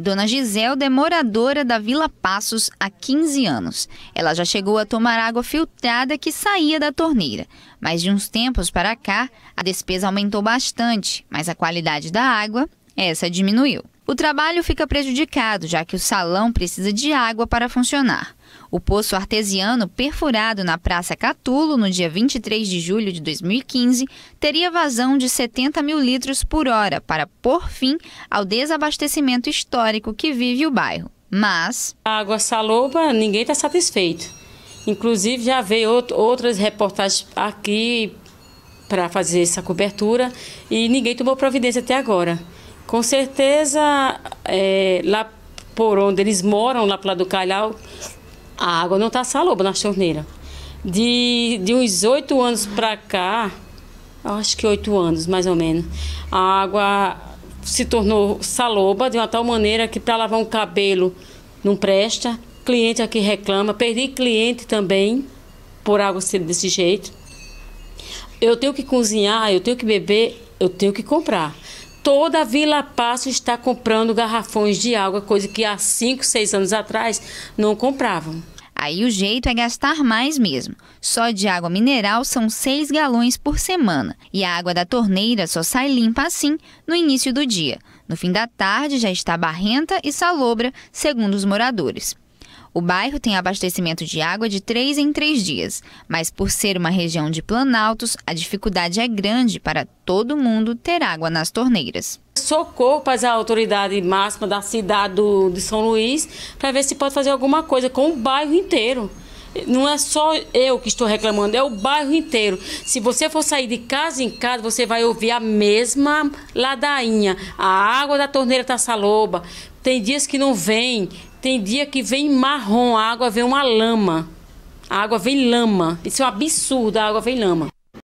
Dona Giselda é moradora da Vila Passos há 15 anos. Ela já chegou a tomar água filtrada que saía da torneira, mas de uns tempos para cá a despesa aumentou bastante, mas a qualidade da água, essa diminuiu. O trabalho fica prejudicado, já que o salão precisa de água para funcionar. O poço artesiano perfurado na Praça Catulo no dia 23 de julho de 2015 teria vazão de 70 mil litros por hora para por fim ao desabastecimento histórico que vive o bairro. Mas. A água saloba, ninguém está satisfeito. Inclusive, já veio outras reportagens aqui para fazer essa cobertura e ninguém tomou providência até agora. Com certeza, é, lá por onde eles moram, lá para do Calhau, a água não está saloba na torneiras. De, de uns oito anos para cá, acho que oito anos mais ou menos, a água se tornou saloba de uma tal maneira que para lavar um cabelo não presta. Cliente aqui reclama, perdi cliente também por água ser desse jeito. Eu tenho que cozinhar, eu tenho que beber, eu tenho que comprar toda a Vila Passo está comprando garrafões de água, coisa que há 5, 6 anos atrás não compravam. Aí o jeito é gastar mais mesmo. Só de água mineral são 6 galões por semana e a água da torneira só sai limpa assim no início do dia. No fim da tarde já está barrenta e salobra, segundo os moradores. O bairro tem abastecimento de água de três em três dias, mas por ser uma região de planaltos, a dificuldade é grande para todo mundo ter água nas torneiras. Socorro para a autoridade máxima da cidade do, de São Luís para ver se pode fazer alguma coisa com o bairro inteiro. Não é só eu que estou reclamando, é o bairro inteiro. Se você for sair de casa em casa, você vai ouvir a mesma ladainha. A água da torneira está saloba. Tem dias que não vem, tem dia que vem marrom, a água vem uma lama. A água vem lama. Isso é um absurdo, a água vem lama.